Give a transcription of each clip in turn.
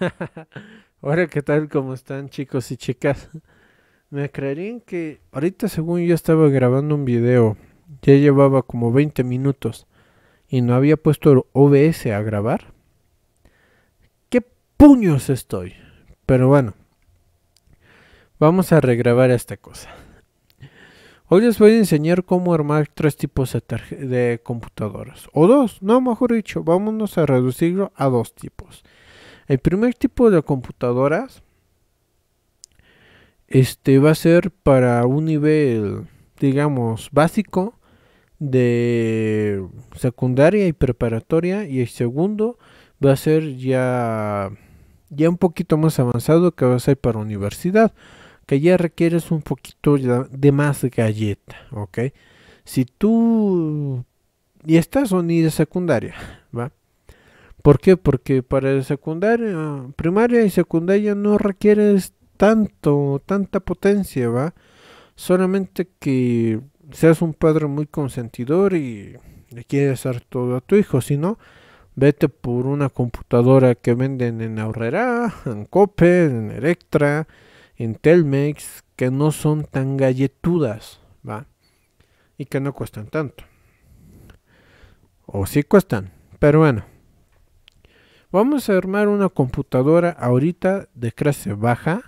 Hola, ¿qué tal? ¿Cómo están chicos y chicas? Me creerían que ahorita según yo estaba grabando un video, ya llevaba como 20 minutos y no había puesto OBS a grabar. ¿Qué puños estoy? Pero bueno, vamos a regrabar esta cosa. Hoy les voy a enseñar cómo armar tres tipos de computadoras. O dos, no, mejor dicho, vámonos a reducirlo a dos tipos. El primer tipo de computadoras este va a ser para un nivel digamos básico de secundaria y preparatoria y el segundo va a ser ya ya un poquito más avanzado que va a ser para universidad que ya requieres un poquito de más galleta ok si tú y estás son ni de secundaria va ¿Por qué? Porque para secundaria, primaria y secundaria no requieres tanto, tanta potencia, ¿va? Solamente que seas un padre muy consentidor y le quieres dar todo a tu hijo, si no, vete por una computadora que venden en Aurrera, en Cope, en Electra, en Telmex, que no son tan galletudas, ¿va? Y que no cuestan tanto. O sí cuestan, pero bueno. Vamos a armar una computadora ahorita de clase baja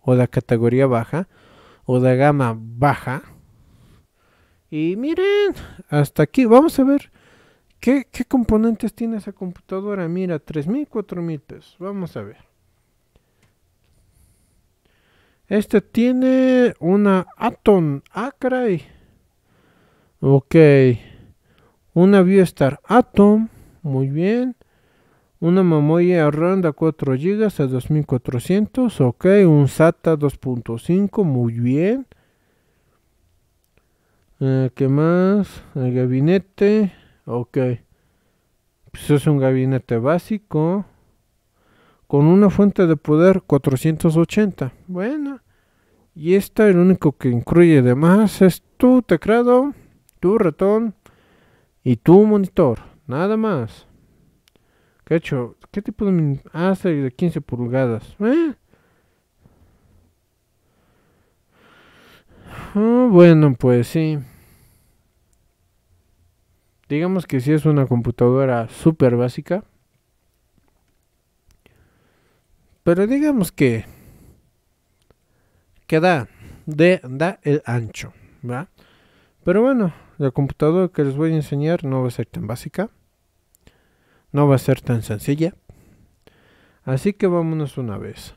o de categoría baja o de gama baja. Y miren, hasta aquí vamos a ver qué, componentes tiene esa computadora. Mira, 3000, 4000 pesos. Vamos a ver. Este tiene una Atom. Ah, Ok. Una Viewstar Atom. Muy bien. Una mamoya ronda 4 GB a 2400. Ok, un SATA 2.5. Muy bien. Eh, ¿Qué más? El gabinete. Ok. Pues es un gabinete básico. Con una fuente de poder 480. Bueno. Y esta, el único que incluye más. es tu teclado, tu ratón y tu monitor. Nada más hecho? ¿Qué tipo de mini ah, de 15 pulgadas? Ah. Ah, bueno, pues sí. Digamos que si es una computadora súper básica. Pero digamos que. Que da. De, da el ancho. Pero bueno, la computadora que les voy a enseñar no va a ser tan básica no va a ser tan sencilla. Así que vámonos una vez.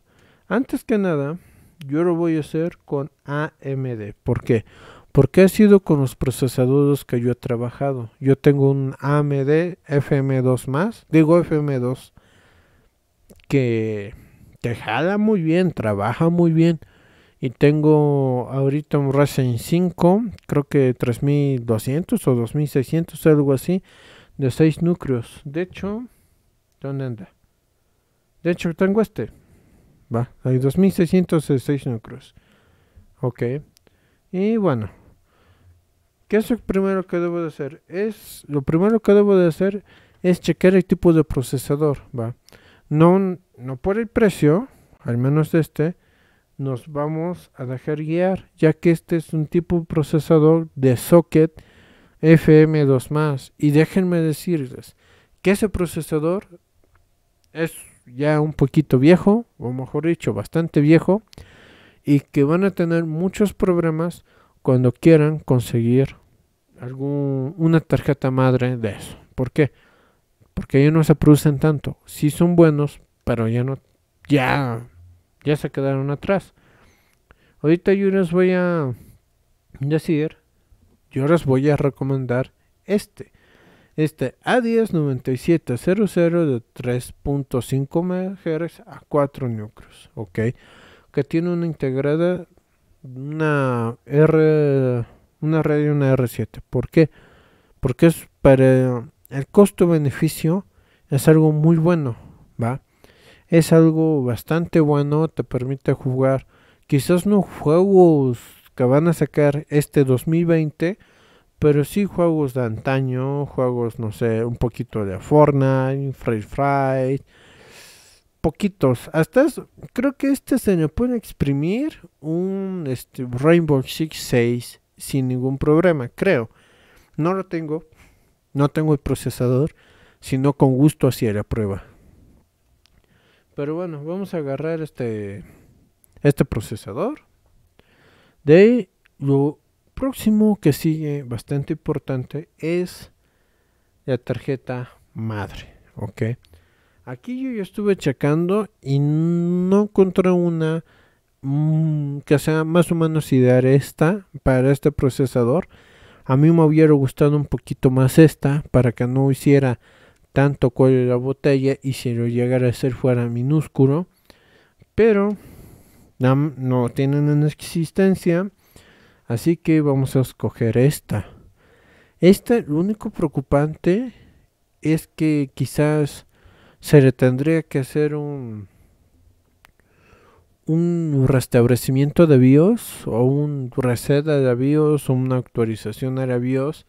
Antes que nada, yo lo voy a hacer con AMD. ¿Por qué? Porque ha sido con los procesadores que yo he trabajado. Yo tengo un AMD FM2 más, digo FM2, que te jala muy bien, trabaja muy bien. Y tengo ahorita un Ryzen 5, creo que 3200 o 2600, algo así de seis núcleos. De hecho, ¿dónde anda? De hecho, tengo este. Va, hay 2606 núcleos. Ok. Y bueno, ¿qué es lo primero que debo de hacer? Es, lo primero que debo de hacer es chequear el tipo de procesador. Va. No, no por el precio, al menos este, nos vamos a dejar guiar, ya que este es un tipo de procesador de socket FM2 más. Y déjenme decirles que ese procesador es ya un poquito viejo, o mejor dicho, bastante viejo, y que van a tener muchos problemas cuando quieran conseguir algún, una tarjeta madre de eso. ¿Por qué? Porque ya no se producen tanto. Sí son buenos, pero ya no, ya, ya se quedaron atrás. Ahorita yo les voy a decir yo les voy a recomendar este. Este A109700 de 3.5 MHz a 4 núcleos, ¿ok? Que tiene una integrada, una R, una red y una R7. ¿Por qué? Porque es para el costo-beneficio es algo muy bueno, ¿va? Es algo bastante bueno, te permite jugar quizás no juegos que van a sacar este 2020, pero sí juegos de antaño, juegos, no sé, un poquito de Fortnite, Free Fright, poquitos. Hasta creo que este se le puede exprimir un este, Rainbow Six 6 sin ningún problema, creo. No lo tengo, no tengo el procesador, sino con gusto hacia la prueba. Pero bueno, vamos a agarrar este este procesador de lo próximo que sigue, bastante importante, es la tarjeta madre, ¿ok? Aquí yo ya estuve checando y no encontré una mm, que sea más o menos ideal esta para este procesador. A mí me hubiera gustado un poquito más esta para que no hiciera tanto cuello de la botella y si lo llegara a hacer fuera minúsculo. Pero no tienen en existencia. Así que vamos a escoger esta. Esta, lo único preocupante es que quizás se le tendría que hacer un, un restablecimiento de BIOS o un reset de BIOS o una actualización a BIOS.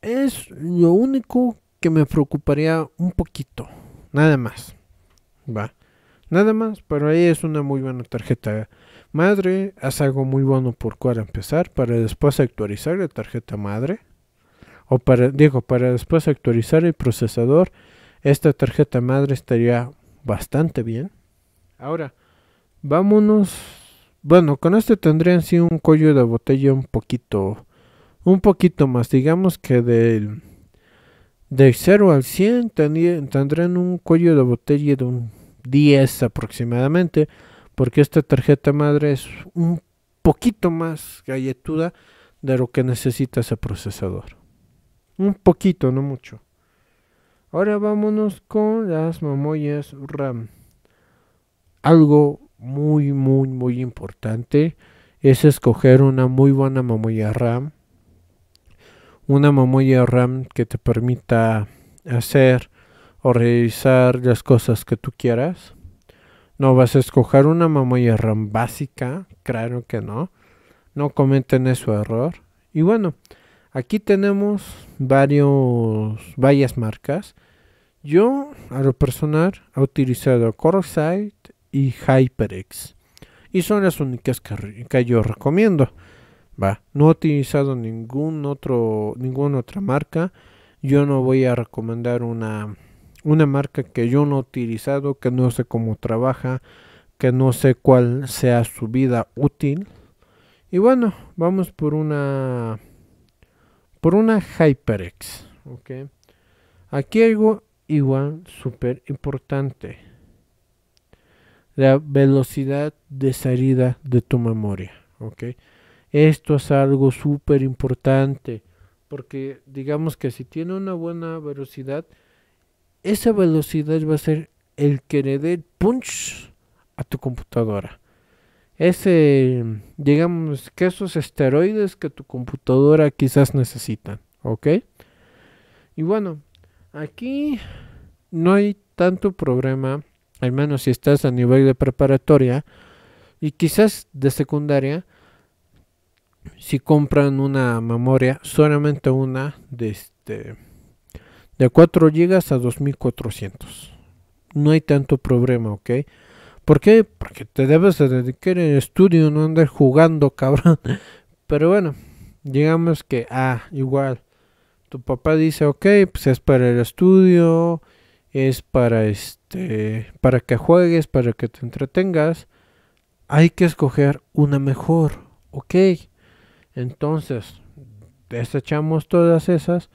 Es lo único que me preocuparía un poquito, nada más. Va. Nada más, Pero ahí es una muy buena tarjeta ¿eh? madre, haz algo muy bueno por cual empezar, para después actualizar la tarjeta madre, o para, digo, para después actualizar el procesador, esta tarjeta madre estaría bastante bien. Ahora, vámonos. Bueno, con este tendrían sí un cuello de botella un poquito, un poquito más, digamos que del, del 0 al 100 tendrían un cuello de botella de un 10 aproximadamente, porque esta tarjeta madre es un poquito más galletuda de lo que necesita ese procesador. Un poquito, no mucho. Ahora vámonos con las mamollas RAM. Algo muy, muy, muy importante es escoger una muy buena memoria RAM. Una memoria RAM que te permita hacer o revisar las cosas que tú quieras. No vas a escoger una memoria RAM básica, claro que no. No cometen ese error. Y bueno, aquí tenemos varios, varias marcas. Yo, a lo personal, he utilizado CoreSight y HyperX. Y son las únicas que, yo recomiendo. Va, no he utilizado ningún otro, ninguna otra marca. Yo no voy a recomendar una una marca que yo no he utilizado, que no sé cómo trabaja, que no sé cuál sea su vida útil. Y bueno, vamos por una por una HyperX, ¿ok? Aquí algo igual súper importante. La velocidad de salida de tu memoria, ¿ok? Esto es algo súper importante porque digamos que si tiene una buena velocidad esa velocidad va a ser el que le dé punch a tu computadora. Ese, digamos, que esos esteroides que tu computadora quizás necesitan, ¿ok? Y bueno, aquí no hay tanto problema, al menos si estás a nivel de preparatoria y quizás de secundaria, si compran una memoria, solamente una de este de 4 GB a 2400. No hay tanto problema, ¿ok? ¿Por qué? Porque te debes de dedicar en estudio, no andar jugando, cabrón. Pero bueno, digamos que, ah, igual, tu papá dice, ok, pues es para el estudio, es para este, para que juegues, para que te entretengas. Hay que escoger una mejor, ok. Entonces, desechamos todas esas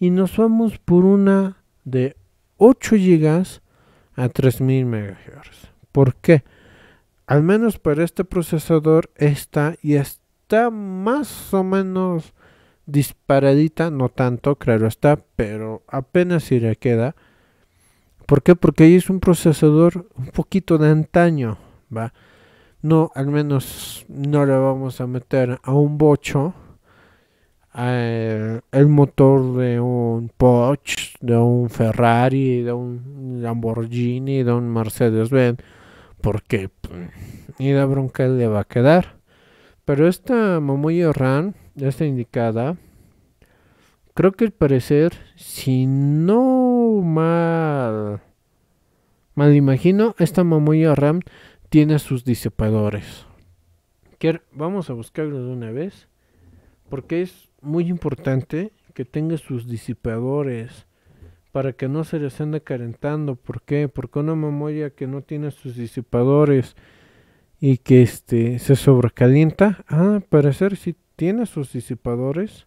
y nos vamos por una de 8 GB a 3000 MHz. ¿Por qué? Al menos para este procesador está y está más o menos disparadita, no tanto, claro está, pero apenas si le queda. ¿Por qué? Porque ahí es un procesador un poquito de antaño, ¿va? No, al menos no le vamos a meter a un bocho, el eh, motor de un Porsche, de un Ferrari, de un Lamborghini, de un Mercedes-Benz, porque pues, ni la bronca le va a quedar. Pero esta Ram Ram, esta indicada, creo que al parecer, si no mal, mal imagino, esta Momoya Ram tiene sus disipadores. Vamos a buscarlo de una vez, porque es muy importante que tenga sus disipadores para que no se les ande calentando. ¿Por qué? Porque una memoria que no tiene sus disipadores y que este, se sobrecalienta, ah, al parecer si tiene sus disipadores.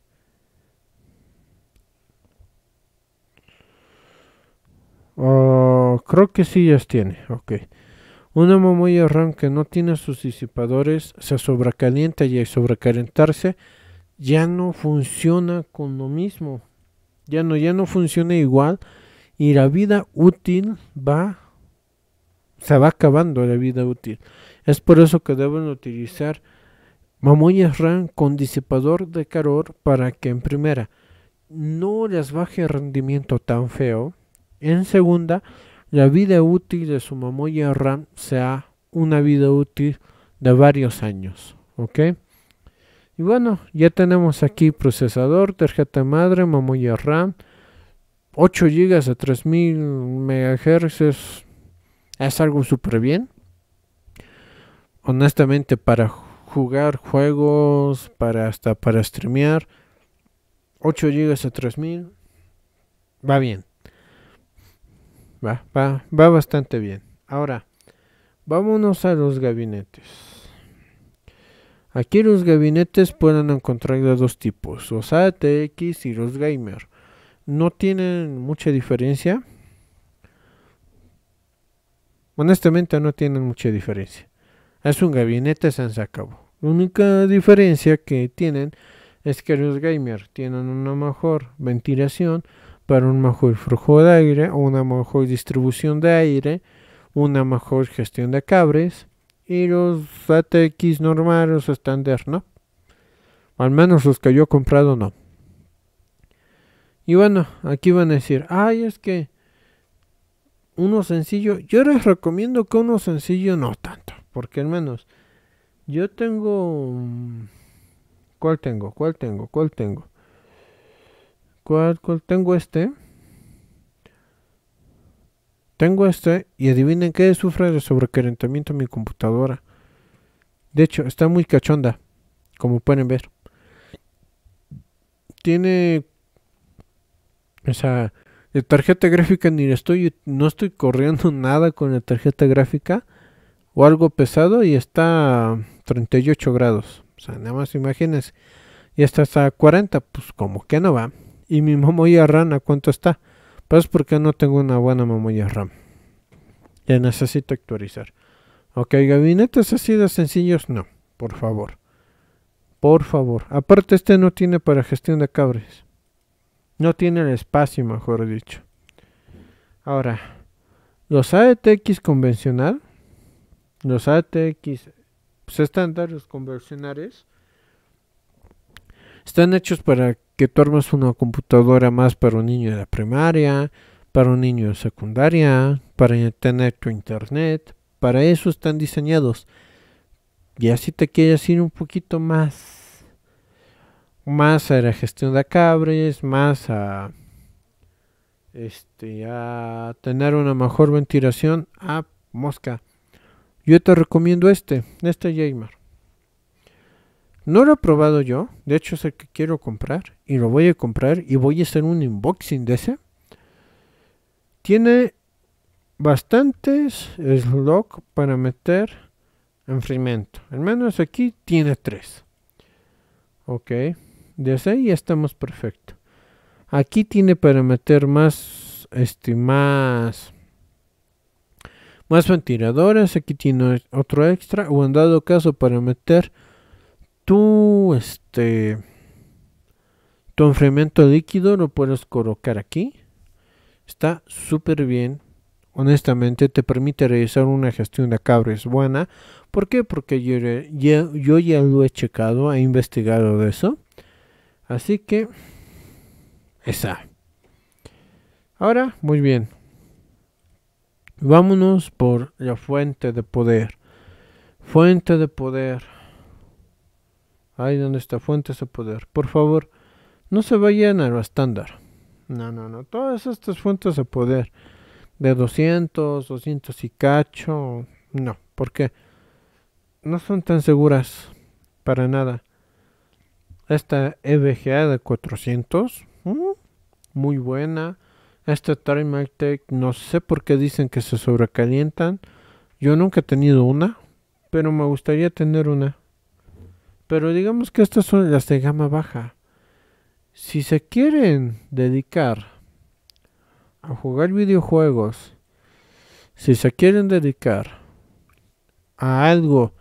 Oh, creo que sí las tiene, ok. Una memoria RAM que no tiene sus disipadores se sobrecalienta y al sobrecalentarse ya no funciona con lo mismo. Ya no, ya no funciona igual. Y la vida útil va, se va acabando la vida útil. Es por eso que deben utilizar Mamoyas RAM con disipador de calor para que en primera no les baje el rendimiento tan feo. En segunda, la vida útil de su mamoya RAM sea una vida útil de varios años. ¿Ok? Y bueno, ya tenemos aquí procesador, tarjeta madre, memoria RAM, 8 GB a 3000 MHz es, algo súper bien. Honestamente, para jugar juegos, para hasta para streamear, 8 GB a 3000 va bien. va bastante bien. Ahora, vámonos a los gabinetes. Aquí los gabinetes pueden encontrar de dos tipos, los ATX y los Gamer. No tienen mucha diferencia. Honestamente no tienen mucha diferencia. Es un gabinete se cabo. La única diferencia que tienen es que los Gamer tienen una mejor ventilación para un mejor flujo de aire, una mejor distribución de aire, una mejor gestión de cables y los ATX normales estándar no. Al menos los que yo he comprado no. Y bueno, aquí van a decir, ay, es que uno sencillo, yo les recomiendo que uno sencillo no tanto, porque al menos yo tengo... ¿Cuál tengo? ¿Cuál tengo? ¿Cuál tengo? ¿Cuál, cuál tengo este? Tengo este y adivinen qué sufre de sobrecalentamiento mi computadora. De hecho, está muy cachonda, como pueden ver. Tiene esa de tarjeta gráfica ni estoy no estoy corriendo nada con la tarjeta gráfica o algo pesado y está a 38 grados. O sea, nada más imagínense. Y esta está 40, pues como que no va. Y mi mamá y a rana, ¿cuánto está? Pues porque no tengo una buena memoria RAM. Ya necesito actualizar. Ok, gabinetes así de sencillos, no, por favor. Por favor. Aparte, este no tiene para gestión de cables. No tiene el espacio, mejor dicho. Ahora, los ATX convencional, los ATX pues, estándares convencionales, están hechos para que tú armas una computadora más para un niño de la primaria, para un niño de secundaria, para tener tu internet. Para eso están diseñados. Y así te quieres ir un poquito más, más a la gestión de cabres, más este, a, tener una mejor ventilación a ah, mosca. Yo te recomiendo este, este Jaymar. No lo he probado yo, de hecho es el que quiero comprar y lo voy a comprar y voy a hacer un unboxing de ese. Tiene bastantes slots para meter en Al menos aquí tiene tres. Ok, De ese ya estamos perfecto. Aquí tiene para meter más, este, más, más ventiladores. Aquí tiene otro extra o en dado caso para meter tu este tu enfriamiento líquido lo puedes colocar aquí está súper bien honestamente te permite realizar una gestión de cabres buena ¿por qué? porque yo, yo ya lo he checado he investigado de eso así que esa ahora muy bien vámonos por la fuente de poder fuente de poder Ahí donde está fuentes de poder. Por favor, no se vayan a lo estándar. No, no, no. Todas estas fuentes de poder. De 200, 200 y cacho. No, porque no son tan seguras. Para nada. Esta EVGA de 400. Mm, muy buena. Esta Tech, no sé por qué dicen que se sobrecalientan. Yo nunca he tenido una, pero me gustaría tener una. Pero digamos que estas son las de gama baja. Si se quieren dedicar a jugar videojuegos, si se quieren dedicar a algo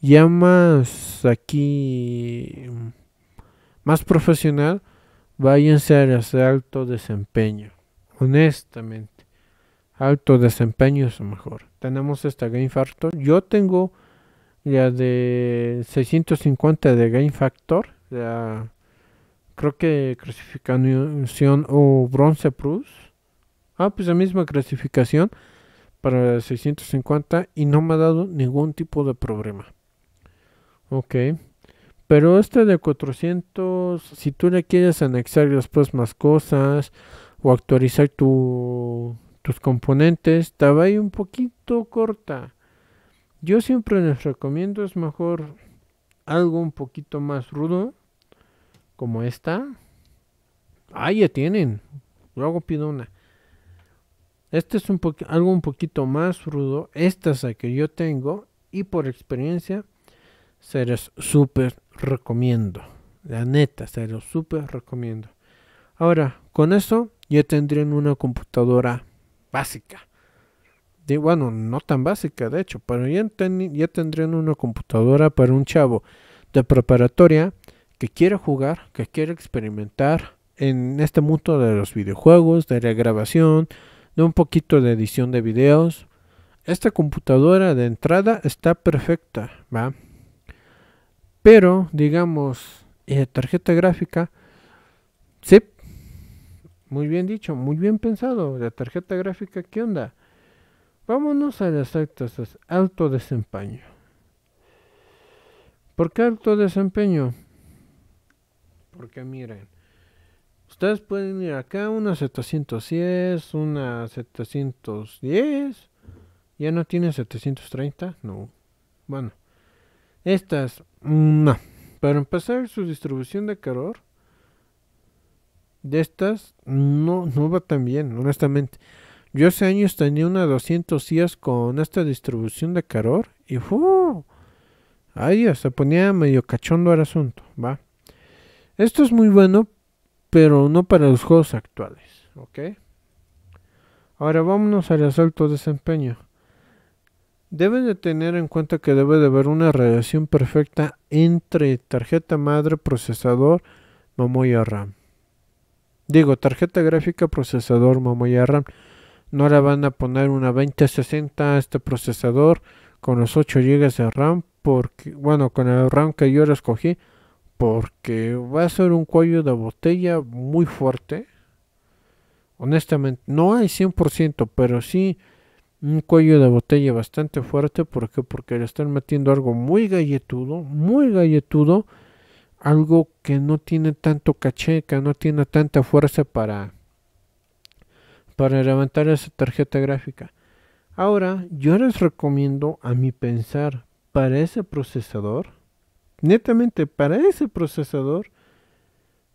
ya más aquí, más profesional, váyanse a las de alto desempeño. Honestamente, alto desempeño es mejor. Tenemos esta Game Factor. Yo tengo la de 650 de Game Factor, creo que clasificación o Bronze Plus. Ah, pues la misma clasificación para 650 y no me ha dado ningún tipo de problema. Ok. Pero esta de 400, si tú le quieres anexar después más cosas o actualizar tu, tus componentes, Estaba ahí un poquito corta. Yo siempre les recomiendo, es mejor algo un poquito más rudo, como esta. Ah, ya tienen. Luego pido una. Este es un algo un poquito más rudo. Esta es la que yo tengo y por experiencia se los súper recomiendo. La neta, se los súper recomiendo. Ahora, con eso ya tendrían una computadora básica bueno, no tan básica de hecho, pero ya, tendrían una computadora para un chavo de preparatoria que quiere jugar, que quiere experimentar en este mundo de los videojuegos, de la grabación, de un poquito de edición de videos. Esta computadora de entrada está perfecta, ¿va? Pero, digamos, tarjeta gráfica, sí, muy bien dicho, muy bien pensado. La tarjeta gráfica, ¿qué onda? Vámonos a las actas, alto desempeño. ¿Por qué alto desempeño? Porque miren, ustedes pueden ir acá, una 710, una 710, ya no tiene 730, no. Bueno, estas, no. Para empezar, su distribución de calor de estas no, no va tan bien, honestamente. Yo hace años tenía una 200 días con esta distribución de calor y ¡uh! Ahí se ponía medio cachondo el asunto, ¿va? Esto es muy bueno, pero no para los juegos actuales, ¿ok? Ahora vámonos al asalto desempeño. Deben de tener en cuenta que debe de haber una relación perfecta entre tarjeta madre, procesador, memoria RAM. Digo, tarjeta gráfica, procesador, memoria RAM. No le van a poner una 2060 a este procesador con los 8 GB de RAM, porque, bueno, con el RAM que yo le escogí, porque va a ser un cuello de botella muy fuerte. Honestamente, no hay 100%, pero sí un cuello de botella bastante fuerte. ¿Por qué? Porque le están metiendo algo muy galletudo, muy galletudo. Algo que no tiene tanto caché, que no tiene tanta fuerza para para levantar esa tarjeta gráfica. Ahora, yo les recomiendo a mi pensar para ese procesador, netamente para ese procesador,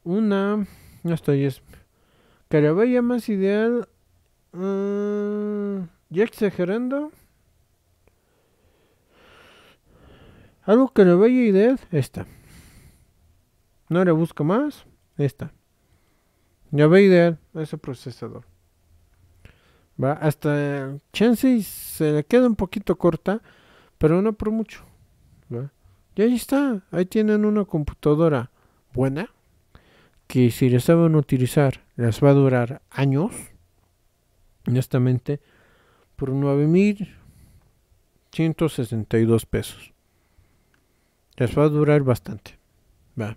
una, no estoy, es vaya más ideal, mm, ya exagerando, algo que le vaya ideal, esta. No le busco más, esta. Ya ve ideal ese procesador. Va, hasta chance se le queda un poquito corta, pero no por mucho. Y ahí está, ahí tienen una computadora buena que si les saben utilizar les va a durar años, honestamente, por 9.162 pesos. Les va a durar bastante. Va.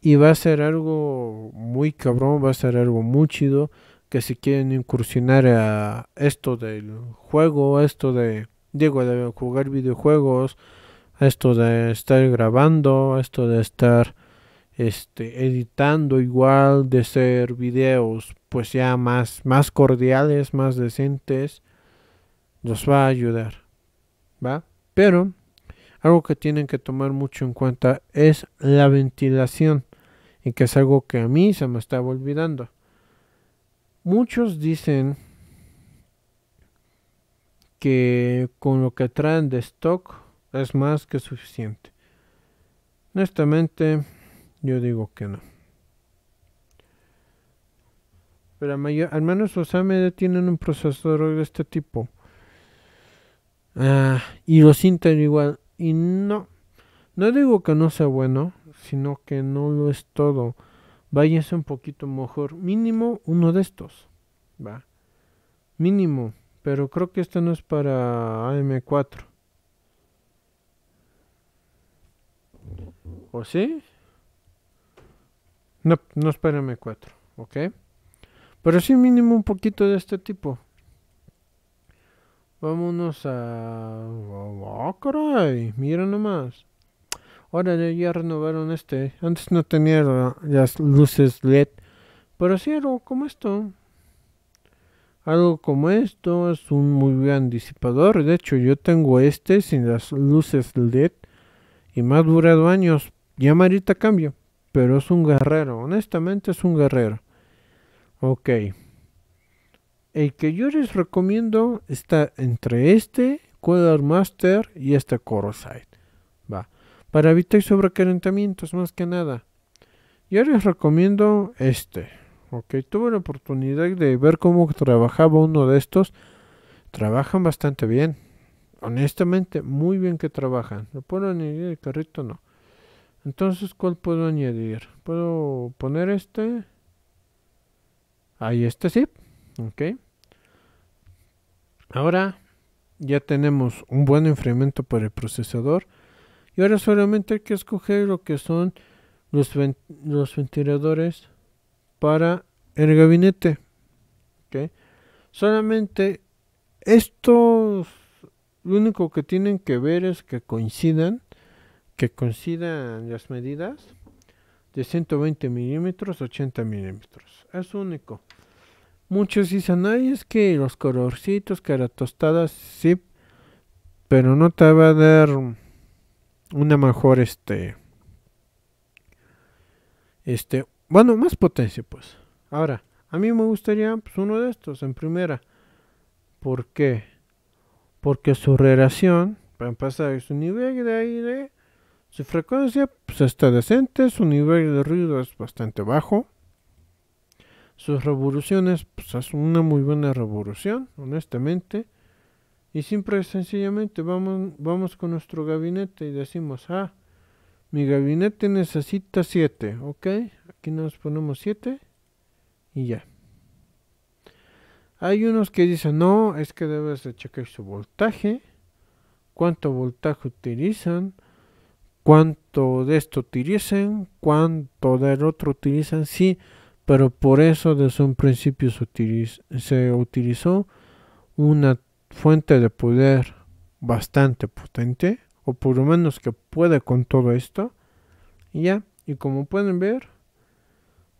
Y va a ser algo muy cabrón, va a ser algo muy chido que si quieren incursionar a esto del juego, esto de, digo, de jugar videojuegos, esto de estar grabando, esto de estar este, editando igual, de hacer videos pues ya más, más cordiales, más decentes, nos va a ayudar, ¿va? Pero algo que tienen que tomar mucho en cuenta es la ventilación y que es algo que a mí se me estaba olvidando. Muchos dicen que con lo que traen de stock es más que suficiente. Honestamente, yo digo que no. Pero mayor, al menos los AMD tienen un procesador de este tipo. Ah, y lo Intel igual. Y no, no digo que no sea bueno, sino que no lo es todo váyase un poquito mejor. Mínimo uno de estos. Va. Mínimo. Pero creo que este no es para AM4. ¿O sí? No, no es para M4. ¿Ok? Pero sí mínimo un poquito de este tipo. Vámonos a... Ah, caray! Mira nomás. Ahora ya renovaron este. Antes no tenía las luces LED. Pero sí algo como esto. Algo como esto. Es un muy buen disipador. De hecho yo tengo este sin las luces LED. Y me ha durado años. Ya marita cambio. Pero es un guerrero. Honestamente es un guerrero. Ok. El que yo les recomiendo está entre este, Color Master y este Corosite para evitar sobrecalentamientos más que nada. Yo les recomiendo este. Ok, tuve la oportunidad de ver cómo trabajaba uno de estos. Trabajan bastante bien. Honestamente, muy bien que trabajan. ¿Lo puedo añadir el carrito? No. Entonces, ¿cuál puedo añadir? ¿Puedo poner este? Ahí este sí. Ok. Ahora ya tenemos un buen enfriamiento para el procesador y ahora solamente hay que escoger lo que son los, los ventiladores para el gabinete. ¿okay? Solamente estos, lo único que tienen que ver es que coincidan, que coincidan las medidas de 120 milímetros, 80 milímetros. Es único. Muchos dicen, ay, es que los colorcitos, que la tostada, sí, pero no te va a dar una mejor este este bueno más potencia pues ahora a mí me gustaría pues, uno de estos en primera ¿por porque su relación para empezar su nivel de aire su frecuencia pues está decente su nivel de ruido es bastante bajo sus revoluciones pues es una muy buena revolución honestamente y siempre sencillamente vamos, vamos con nuestro gabinete y decimos, ah, mi gabinete necesita 7, ¿ok? Aquí nos ponemos 7 y ya. Hay unos que dicen, no, es que debes de checar su voltaje, cuánto voltaje utilizan, cuánto de esto utilizan, cuánto del otro utilizan, sí, pero por eso desde un principio se, se utilizó una fuente de poder bastante potente, o por lo menos que puede con todo esto. Y ya, y como pueden ver,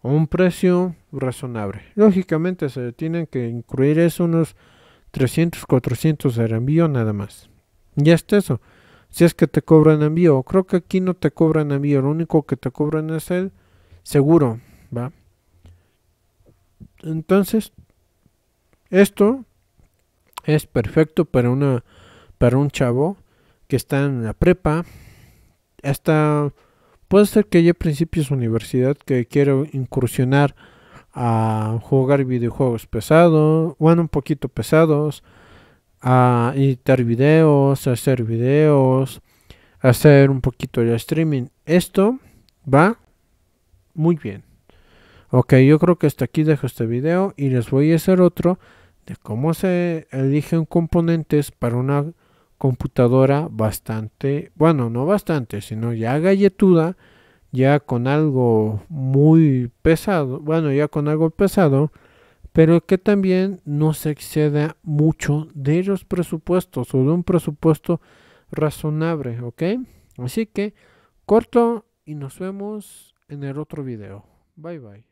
a un precio razonable. Lógicamente se tienen que incluir eso unos 300, 400 de envío nada más. Ya está eso. Si es que te cobran envío, creo que aquí no te cobran envío, lo único que te cobran es el seguro, ¿va? Entonces, esto es perfecto para una para un chavo que está en la prepa hasta puede ser que haya principios de universidad que quiero incursionar a jugar videojuegos pesados, bueno, un poquito pesados, a editar videos, hacer videos, hacer un poquito de streaming. Esto va muy bien. Ok, yo creo que hasta aquí dejo este video y les voy a hacer otro de cómo se eligen componentes para una computadora bastante, bueno, no bastante, sino ya galletuda, ya con algo muy pesado, bueno, ya con algo pesado, pero que también no se exceda mucho de los presupuestos o de un presupuesto razonable, ¿ok? Así que corto y nos vemos en el otro video. Bye bye.